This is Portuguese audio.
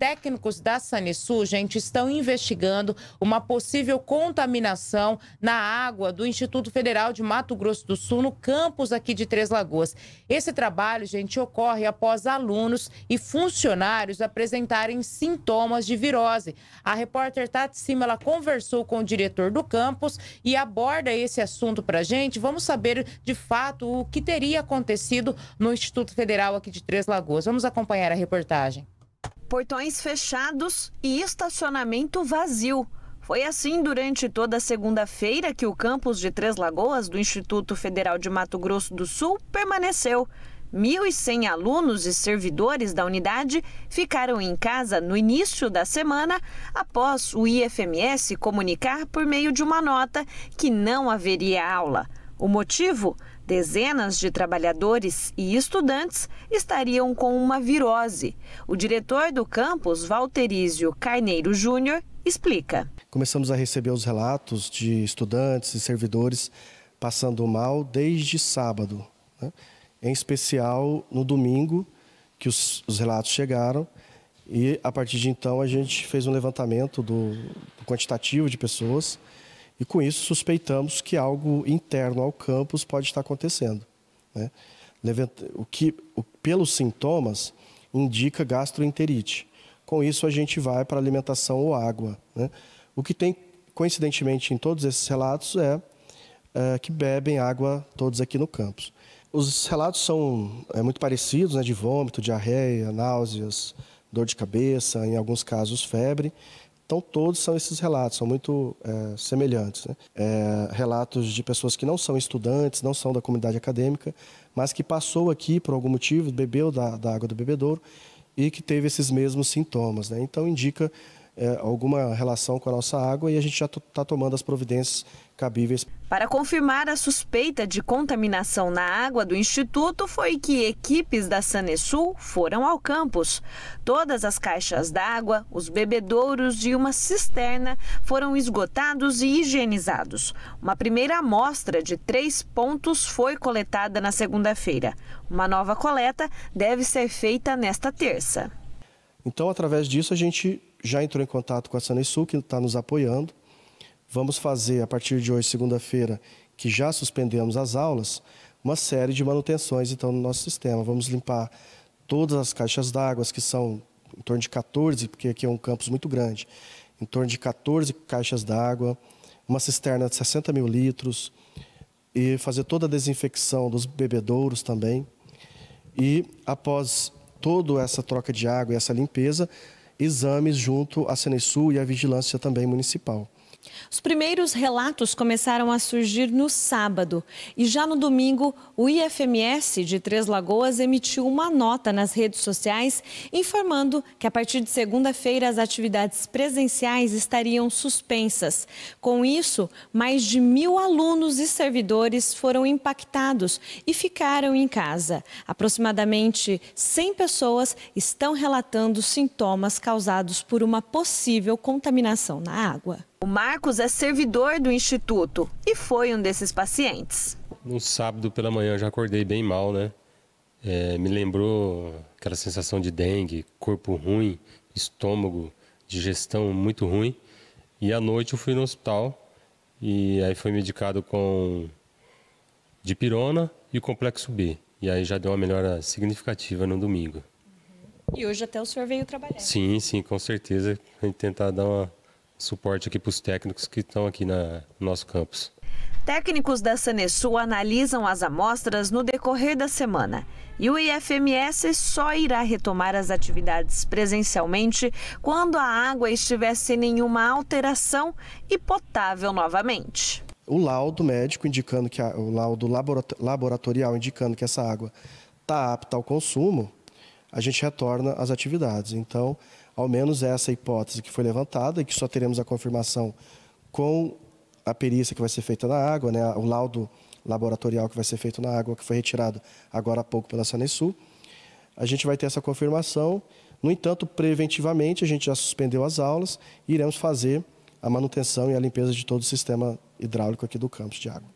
Técnicos da Sanesul, gente, estão investigando uma possível contaminação na água do Instituto Federal de Mato Grosso do Sul, no campus aqui de Três Lagoas. Esse trabalho, gente, ocorre após alunos e funcionários apresentarem sintomas de virose. A repórter Tati Sima, ela conversou com o diretor do campus e aborda esse assunto para gente. Vamos saber, de fato, o que teria acontecido no Instituto Federal aqui de Três Lagoas. Vamos acompanhar a reportagem portões fechados e estacionamento vazio. Foi assim durante toda a segunda-feira que o campus de Três Lagoas do Instituto Federal de Mato Grosso do Sul permaneceu. 1.100 alunos e servidores da unidade ficaram em casa no início da semana após o IFMS comunicar por meio de uma nota que não haveria aula. O motivo? Dezenas de trabalhadores e estudantes estariam com uma virose. O diretor do campus, Valterísio Carneiro Júnior, explica. Começamos a receber os relatos de estudantes e servidores passando mal desde sábado, né? em especial no domingo, que os, os, relatos chegaram. E a partir de então a gente fez um levantamento do, do quantitativo de pessoas e com isso suspeitamos que algo interno ao campus pode estar acontecendo. Né? O que, o, pelos sintomas, indica gastroenterite. Com isso, a gente vai para alimentação ou água. Né? O que tem, coincidentemente, em todos esses relatos é, é, que bebem água todos aqui no campus. Os relatos são é, muito parecidos, né, de vômito, diarreia, náuseas, dor de cabeça, em alguns casos febre, então, todos são esses relatos, são muito é, semelhantes. Né? É, relatos de pessoas que não são estudantes, não são da comunidade acadêmica, mas que passou aqui por algum motivo, bebeu da, da água do bebedouro e que teve esses mesmos sintomas. Né? Então, indica é, alguma relação com a nossa água e a gente já está tomando as providências cabíveis. Para confirmar a suspeita de contaminação na água do Instituto, foi que equipes da Sanesul foram ao campus. Todas as caixas d'água, os bebedouros e uma cisterna foram esgotados e higienizados. Uma primeira amostra de três pontos foi coletada na segunda-feira. Uma nova coleta deve ser feita nesta terça. Então, através disso, a gente já entrou em contato com a Sanesul, que está nos apoiando. Vamos fazer, a partir de hoje, segunda-feira, que já suspendemos as aulas, uma série de manutenções então, no nosso sistema. Vamos limpar todas as caixas d'água, que são em torno de 14, porque aqui é um campus muito grande, em torno de 14 caixas d'água, uma cisterna de 60 mil litros, e fazer toda a desinfecção dos bebedouros também. E após toda essa troca de água e essa limpeza, exames junto à Senesul e à vigilância também municipal. Os primeiros relatos começaram a surgir no sábado e já no domingo, o IFMS de Três Lagoas emitiu uma nota nas redes sociais informando que a partir de segunda-feira as atividades presenciais estariam suspensas. Com isso, mais de mil alunos e servidores foram impactados e ficaram em casa. Aproximadamente 100 pessoas estão relatando sintomas causados por uma possível contaminação na água. O Marcos é servidor do instituto e foi um desses pacientes. No sábado pela manhã eu já acordei bem mal, né? É, me lembrou aquela sensação de dengue, corpo ruim, estômago, digestão muito ruim. E à noite eu fui no hospital e aí foi medicado com dipirona e complexo B. E aí já deu uma melhora significativa no domingo. E hoje até o senhor veio trabalhar. Sim, sim, com certeza. A gente tentar dar uma suporte aqui para os técnicos que estão aqui na, no nosso campus. Técnicos da Sanesul analisam as amostras no decorrer da semana e o IFMS só irá retomar as atividades presencialmente quando a água estiver sem nenhuma alteração e potável novamente. O laudo médico indicando que a, o laudo laboratorial indicando que essa água está apta ao consumo, a gente retorna às atividades. Então, ao menos essa hipótese que foi levantada e que só teremos a confirmação com a perícia que vai ser feita na água, né, o laudo laboratorial que vai ser feito na água, que foi retirado agora há pouco pela Sanesul. A gente vai ter essa confirmação. No entanto, preventivamente, a gente já suspendeu as aulas e iremos fazer a manutenção e a limpeza de todo o sistema hidráulico aqui do campus de água.